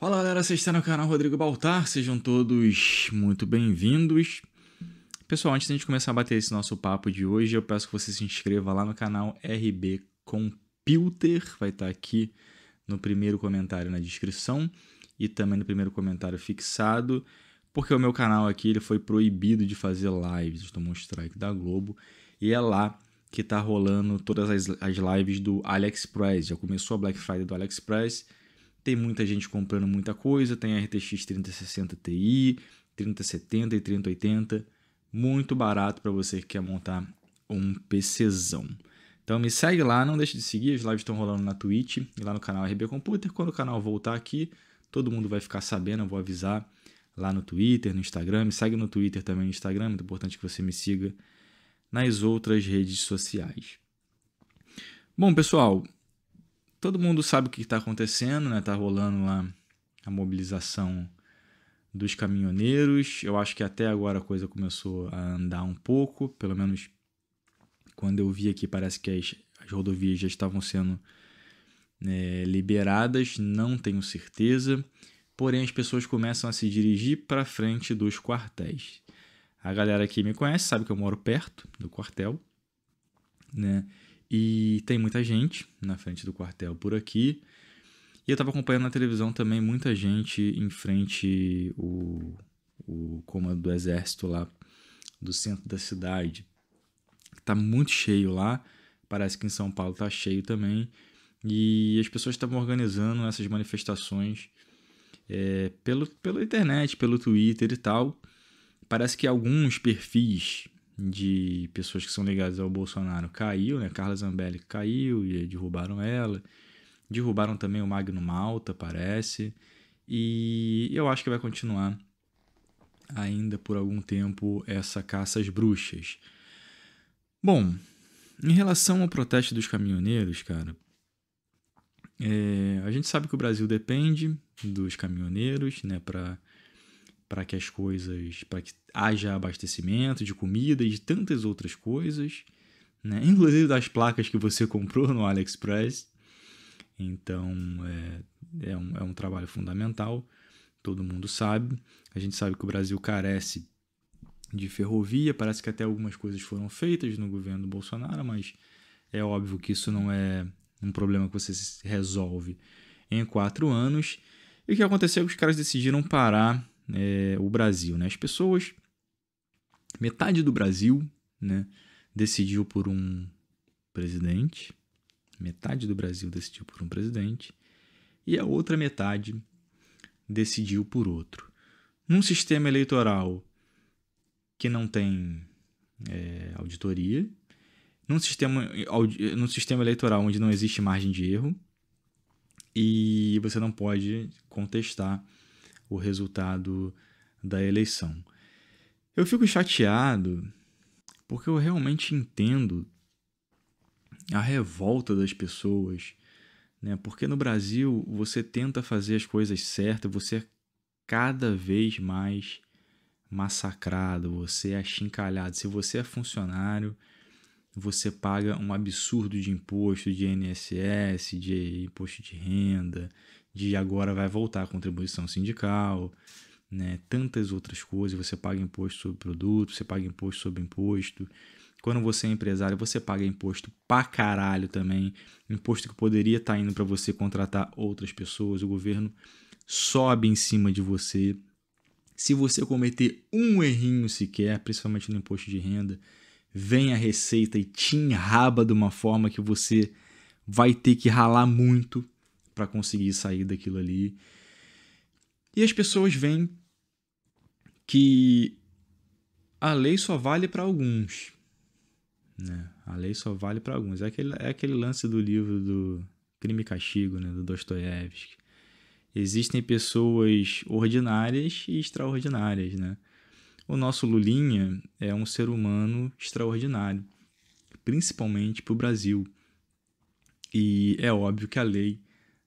Fala galera, vocês estão no canal Rodrigo Baltar, sejam todos muito bem-vindos. Pessoal, antes de a gente começar a bater esse nosso papo de hoje, eu peço que você se inscreva lá no canal RB Computer, vai estar tá aqui no primeiro comentário na descrição e também no primeiro comentário fixado, porque o meu canal aqui ele foi proibido de fazer lives, tomou um strike da Globo, e é lá que está rolando todas as, as lives do AliExpress, já começou a Black Friday do AliExpress, tem muita gente comprando muita coisa, tem RTX 3060 Ti, 3070 e 3080, muito barato para você que quer montar um PCzão. Então me segue lá, não deixe de seguir, as lives estão rolando na Twitch e lá no canal RB Computer. Quando o canal voltar aqui, todo mundo vai ficar sabendo, eu vou avisar lá no Twitter, no Instagram. Me segue no Twitter também, no Instagram, muito importante que você me siga nas outras redes sociais. Bom, pessoal, todo mundo sabe o que está acontecendo, né? Tá rolando lá a mobilização dos caminhoneiros. Eu acho que até agora a coisa começou a andar um pouco, pelo menos quando eu vi aqui parece que as, as rodovias já estavam sendo é, liberadas, não tenho certeza. Porém, as pessoas começam a se dirigir para frente dos quartéis. A galera que me conhece sabe que eu moro perto do quartel, né? E tem muita gente na frente do quartel por aqui. E eu estava acompanhando na televisão também muita gente em frente o, o comando do exército lá do centro da cidade. Tá muito cheio lá. Parece que em São Paulo tá cheio também. E as pessoas estavam organizando essas manifestações é, pelo, pela internet, pelo Twitter e tal. Parece que alguns perfis de pessoas que são ligadas ao Bolsonaro caiu, né? Carla Zambelli caiu e derrubaram ela. Derrubaram também o Magno Malta, parece. E eu acho que vai continuar ainda por algum tempo essa caça às bruxas. Bom, em relação ao protesto dos caminhoneiros, cara, é, a gente sabe que o Brasil depende dos caminhoneiros, né, para para que as coisas, para que haja abastecimento de comida e de tantas outras coisas, né? inclusive das placas que você comprou no AliExpress. Então é, é, um, é um trabalho fundamental, todo mundo sabe. A gente sabe que o Brasil carece de ferrovia, parece que até algumas coisas foram feitas no governo do Bolsonaro, mas é óbvio que isso não é um problema que você resolve em quatro anos. E o que aconteceu é que os caras decidiram parar é, o Brasil. Né? As pessoas, metade do Brasil né, decidiu por um presidente, metade do Brasil decidiu por um presidente, e a outra metade decidiu por outro. Num sistema eleitoral que não tem é, auditoria, num sistema, num sistema eleitoral onde não existe margem de erro e você não pode contestar o resultado da eleição. Eu fico chateado porque eu realmente entendo a revolta das pessoas, né? Porque no Brasil você tenta fazer as coisas certas, você é cada vez mais massacrado, você é achincalhado. Se você é funcionário, você paga um absurdo de imposto de INSS, de imposto de renda, de agora vai voltar a contribuição sindical, né? tantas outras coisas. Você paga imposto sobre produto, você paga imposto sobre imposto. Quando você é empresário, você paga imposto pra caralho também. Imposto que poderia estar tá indo para você contratar outras pessoas. O governo sobe em cima de você. Se você cometer um errinho sequer, principalmente no imposto de renda, vem a receita e te enraba de uma forma que você vai ter que ralar muito para conseguir sair daquilo ali. E as pessoas veem que a lei só vale para alguns. Né? A lei só vale para alguns. É aquele, é aquele lance do livro do Crime e Castigo, né? do Dostoiévski. Existem pessoas ordinárias e extraordinárias. Né? O nosso Lulinha é um ser humano extraordinário, principalmente para o Brasil. E é óbvio que a lei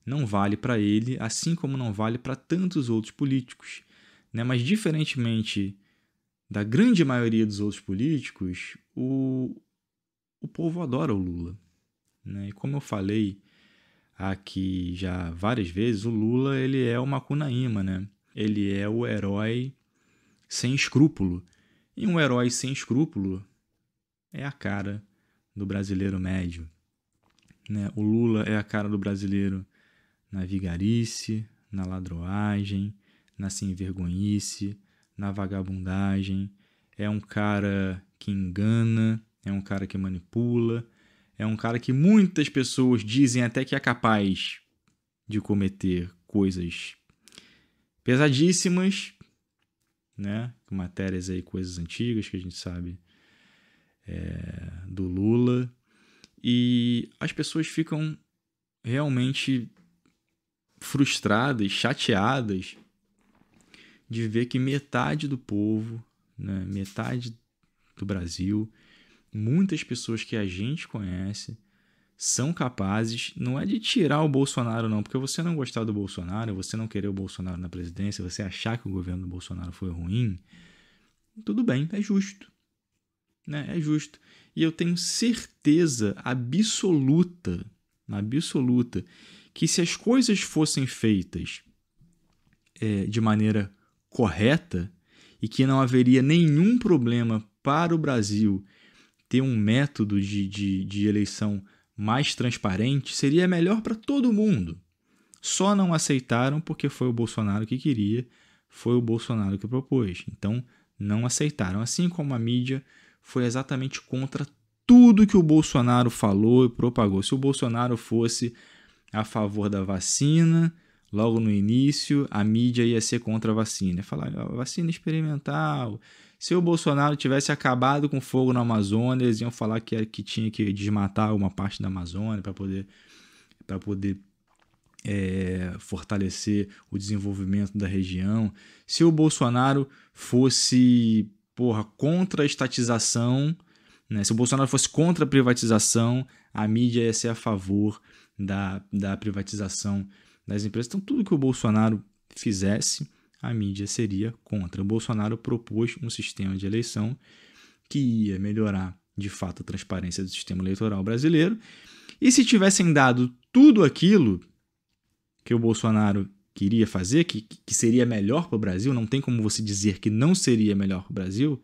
não vale para ele, assim como não vale para tantos outros políticos. Né? Mas, diferentemente da grande maioria dos outros políticos, o, o povo adora o Lula. Né? E como eu falei aqui já várias vezes, o Lula ele é o Macunaíma, né? ele é o herói sem escrúpulo. E um herói sem escrúpulo é a cara do brasileiro médio. Né? O Lula é a cara do brasileiro na vigarice, na ladroagem, na sem-vergonhice, na vagabundagem. É um cara que engana, é um cara que manipula, é um cara que muitas pessoas dizem até que é capaz de cometer coisas pesadíssimas, né? Matérias aí, coisas antigas que a gente sabe é, do Lula. E as pessoas ficam realmente frustradas, chateadas de ver que metade do povo, né, metade do Brasil, muitas pessoas que a gente conhece são capazes, não é de tirar o Bolsonaro não, porque você não gostar do Bolsonaro, você não querer o Bolsonaro na presidência, você achar que o governo do Bolsonaro foi ruim, tudo bem, é justo. Né? É justo. E eu tenho certeza absoluta, absoluta, que se as coisas fossem feitas é, de maneira correta e que não haveria nenhum problema para o Brasil ter um método de, de, de eleição mais transparente, seria melhor para todo mundo. Só não aceitaram porque foi o Bolsonaro que queria, foi o Bolsonaro que propôs. Então, não aceitaram. Assim como a mídia foi exatamente contra tudo que o Bolsonaro falou e propagou. Se o Bolsonaro fosse a favor da vacina, logo no início a mídia ia ser contra a vacina, ia falar vacina experimental. Se o Bolsonaro tivesse acabado com fogo na Amazônia, eles iam falar que, que tinha que desmatar uma parte da Amazônia para poder para poder é, fortalecer o desenvolvimento da região. Se o Bolsonaro fosse porra contra a estatização, né? se o Bolsonaro fosse contra a privatização, a mídia ia ser a favor da, da privatização das empresas. Então, tudo que o Bolsonaro fizesse, a mídia seria contra. O Bolsonaro propôs um sistema de eleição que ia melhorar de fato a transparência do sistema eleitoral brasileiro. E se tivessem dado tudo aquilo que o Bolsonaro queria fazer, que, que seria melhor para o Brasil, não tem como você dizer que não seria melhor para o Brasil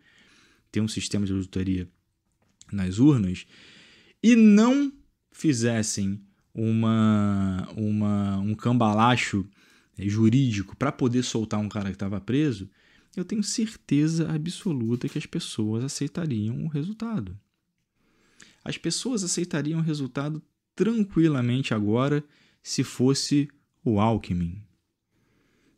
ter um sistema de auditoria nas urnas, e não fizessem uma, uma um cambalacho é, jurídico para poder soltar um cara que estava preso, eu tenho certeza absoluta que as pessoas aceitariam o resultado. As pessoas aceitariam o resultado tranquilamente agora se fosse o Alckmin.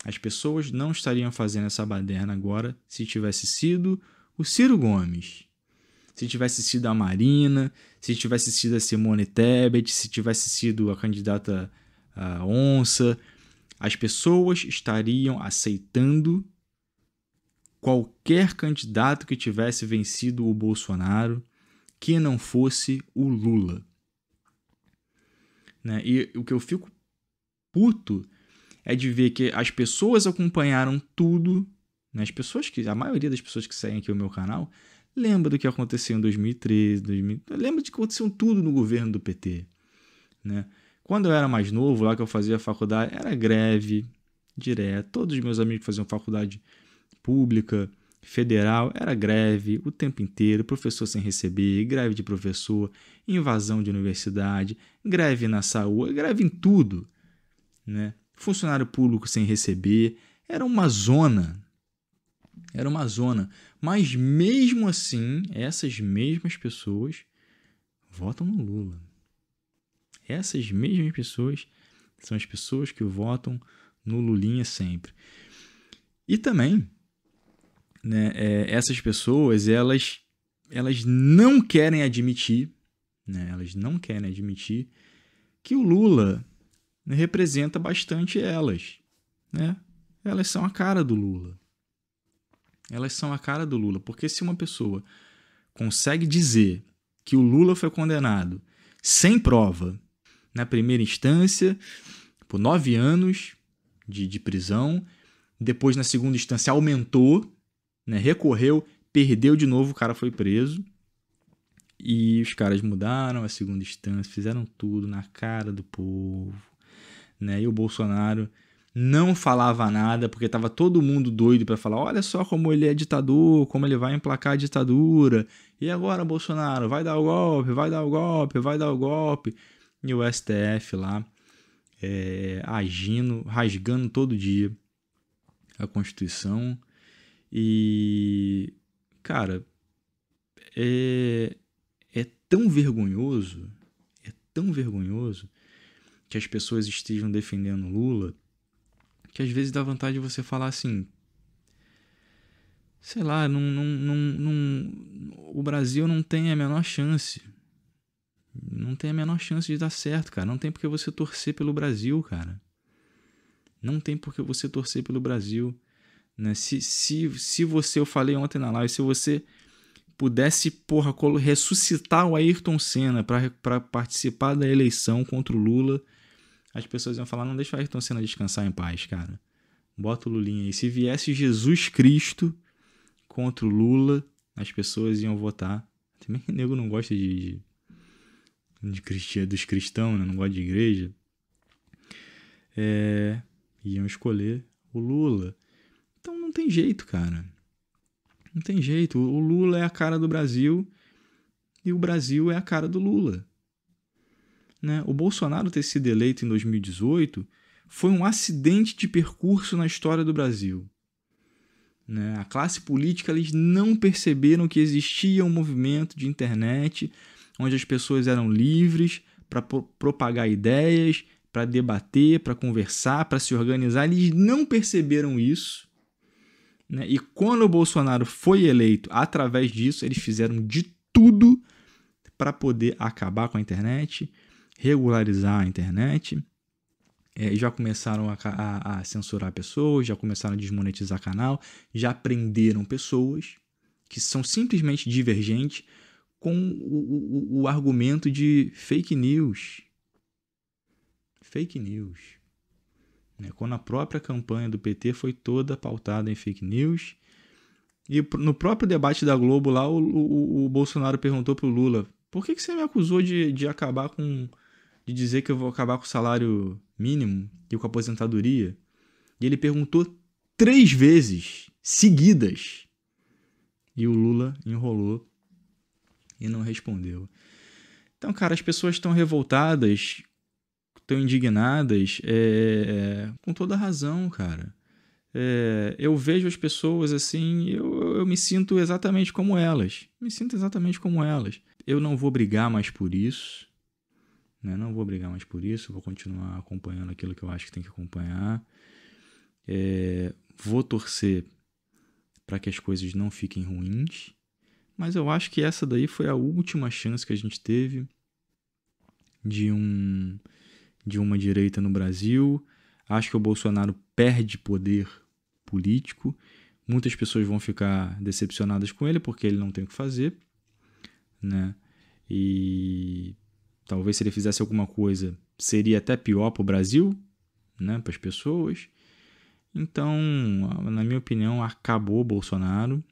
As pessoas não estariam fazendo essa baderna agora se tivesse sido o Ciro Gomes se tivesse sido a Marina, se tivesse sido a Simone Tebet, se tivesse sido a candidata a Onça, as pessoas estariam aceitando qualquer candidato que tivesse vencido o Bolsonaro que não fosse o Lula. Né? E o que eu fico puto é de ver que as pessoas acompanharam tudo, né? as pessoas que a maioria das pessoas que seguem aqui o meu canal lembra do que aconteceu em 2013, 2000, lembra de que aconteceu tudo no governo do PT. Né? Quando eu era mais novo, lá que eu fazia faculdade, era greve direto. Todos os meus amigos faziam faculdade pública, federal, era greve o tempo inteiro, professor sem receber, greve de professor, invasão de universidade, greve na saúde, greve em tudo. Né? Funcionário público sem receber, era uma zona era uma zona. Mas mesmo assim, essas mesmas pessoas votam no Lula. Essas mesmas pessoas são as pessoas que votam no Lulinha sempre. E também, né, é, essas pessoas, elas, elas não querem admitir, né, elas não querem admitir que o Lula representa bastante elas, né? Elas são a cara do Lula elas são a cara do Lula. Porque se uma pessoa consegue dizer que o Lula foi condenado sem prova na primeira instância, por nove anos de, de prisão, depois na segunda instância aumentou, né, recorreu, perdeu de novo, o cara foi preso. E os caras mudaram a segunda instância, fizeram tudo na cara do povo. Né? E o Bolsonaro não falava nada, porque estava todo mundo doido para falar: olha só como ele é ditador, como ele vai emplacar a ditadura. E agora, Bolsonaro, vai dar o golpe, vai dar o golpe, vai dar o golpe. E o STF lá é, agindo, rasgando todo dia a Constituição. E, cara, é, é tão vergonhoso, é tão vergonhoso que as pessoas estejam defendendo Lula que às vezes dá vontade de você falar assim. Sei lá, não, não, não, o Brasil não tem a menor chance. Não tem a menor chance de dar certo, cara. Não tem porque você torcer pelo Brasil, cara. Não tem porque você torcer pelo Brasil. Né? Se, se, se você, eu falei ontem na live, se você pudesse, porra, ressuscitar o Ayrton Senna para participar da eleição contra o Lula as pessoas iam falar: não deixa o Ayrton Senna descansar em paz, cara. Bota o Lulinha aí. Se viesse Jesus Cristo contra o Lula, as pessoas iam votar. Também o nego não gosta de, de, de dos cristãos, né? não gosta de igreja. É, iam escolher o Lula. Então não tem jeito, cara. Não tem jeito. O Lula é a cara do Brasil e o Brasil é a cara do Lula. Né? O Bolsonaro ter sido eleito em 2018 foi um acidente de percurso na história do Brasil. Né? A classe política eles não perceberam que existia um movimento de internet onde as pessoas eram livres para pro propagar ideias, para debater, para conversar, para se organizar. Eles não perceberam isso. Né? E quando o Bolsonaro foi eleito, através disso, eles fizeram de tudo para poder acabar com a internet, regularizar a internet. É, já começaram a, a, a, censurar pessoas, já começaram a desmonetizar canal, já prenderam pessoas que são simplesmente divergentes com o, o, o argumento de fake news. Fake news. Né? Quando a própria campanha do PT foi toda pautada em fake news. E no próprio debate da Globo lá, o, o Bolsonaro perguntou pro Lula: por que, que você me acusou de, de acabar com de dizer que eu vou acabar com o salário mínimo e com a aposentadoria. E ele perguntou três vezes seguidas. E o Lula enrolou e não respondeu. Então, cara, as pessoas estão revoltadas, estão indignadas, é, com toda razão, cara. É, eu vejo as pessoas assim, eu, eu me sinto exatamente como elas. Me sinto exatamente como elas. Eu não vou brigar mais por isso. Né? Não vou brigar mais por isso, vou continuar acompanhando aquilo que eu acho que tem que acompanhar. É, vou torcer para que as coisas não fiquem ruins, mas eu acho que essa daí foi a última chance que a gente teve de um de uma direita no Brasil. Acho que o Bolsonaro perde poder político. Muitas pessoas vão ficar decepcionadas com ele porque ele não tem o que fazer, né? E Talvez se ele fizesse alguma coisa, seria até pior para o Brasil, né, para as pessoas. Então, na minha opinião, acabou Bolsonaro.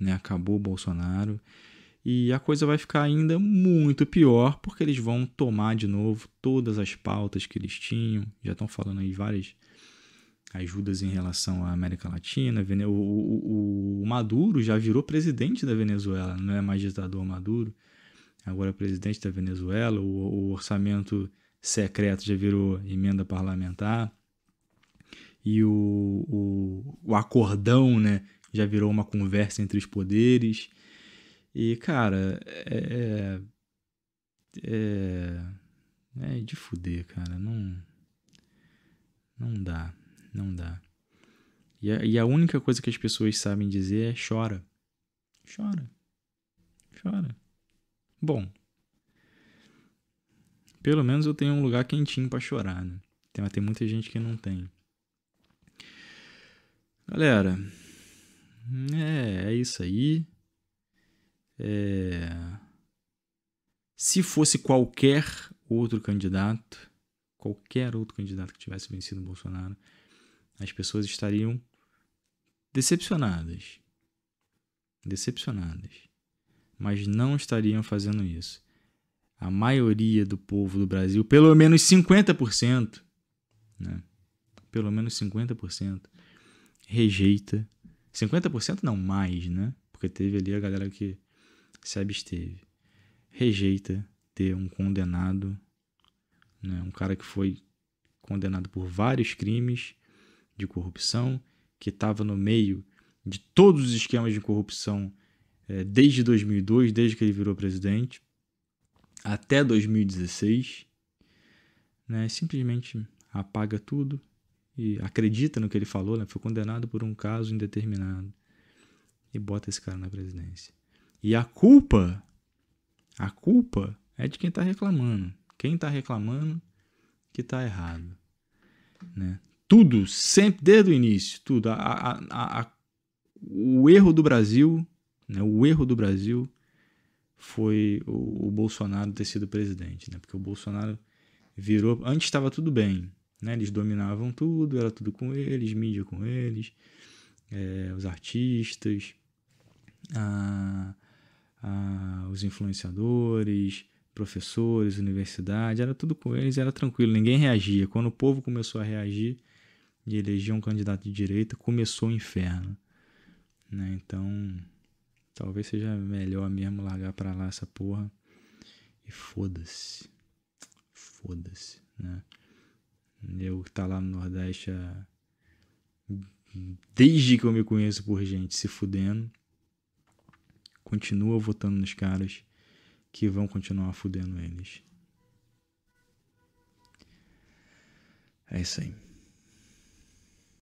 Né, acabou Bolsonaro. E a coisa vai ficar ainda muito pior, porque eles vão tomar de novo todas as pautas que eles tinham. Já estão falando aí várias ajudas em relação à América Latina. O, o, o Maduro já virou presidente da Venezuela, não é mais ditador Maduro agora presidente da Venezuela, o, o orçamento secreto já virou emenda parlamentar, e o, o, o acordão né, já virou uma conversa entre os poderes. E, cara, é. É. É, é de fuder, cara. Não. Não dá. Não dá. E a, e a única coisa que as pessoas sabem dizer é chora. Chora. Chora. Bom, pelo menos eu tenho um lugar quentinho para chorar, né? Tem, mas tem muita gente que não tem. Galera, é, é isso aí. É... Se fosse qualquer outro candidato, qualquer outro candidato que tivesse vencido o Bolsonaro, as pessoas estariam decepcionadas. Decepcionadas mas não estariam fazendo isso. A maioria do povo do Brasil, pelo menos 50%, né? pelo menos 50%, rejeita. 50% não, mais, né? Porque teve ali a galera que se absteve. Rejeita ter um condenado, né? um cara que foi condenado por vários crimes de corrupção, que estava no meio de todos os esquemas de corrupção é, desde 2002, desde que ele virou presidente, até 2016. Né, simplesmente apaga tudo e acredita no que ele falou, né, foi condenado por um caso indeterminado e bota esse cara na presidência. E a culpa, a culpa é de quem está reclamando. Quem está reclamando que está errado. Né? Tudo, sempre, desde o início, tudo. A, a, a, o erro do Brasil né? O erro do Brasil foi o, o Bolsonaro ter sido presidente, né? porque o Bolsonaro virou. Antes estava tudo bem, né? eles dominavam tudo, era tudo com eles, mídia com eles, é, os artistas, a, a, os influenciadores, professores, universidade, era tudo com eles, era tranquilo, ninguém reagia. Quando o povo começou a reagir e eleger um candidato de direita, começou o inferno. Né? Então, Talvez seja melhor mesmo largar pra lá essa porra. E foda-se. Foda-se, né? Eu que tá lá no Nordeste há... desde que eu me conheço por gente se fudendo. Continua votando nos caras que vão continuar fudendo eles. É isso aí.